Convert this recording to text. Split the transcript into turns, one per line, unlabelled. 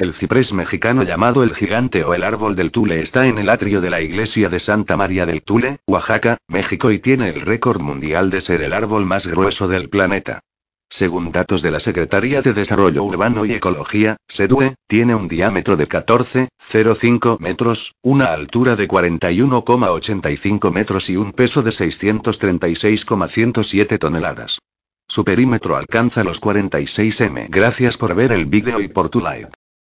El ciprés mexicano llamado el gigante o el árbol del Tule está en el atrio de la iglesia de Santa María del Tule, Oaxaca, México y tiene el récord mundial de ser el árbol más grueso del planeta. Según datos de la Secretaría de Desarrollo Urbano y Ecología, SEDUE, tiene un diámetro de 14,05 metros, una altura de 41,85 metros y un peso de 636,107 toneladas. Su perímetro alcanza los 46 m. Gracias por ver el vídeo y por tu like.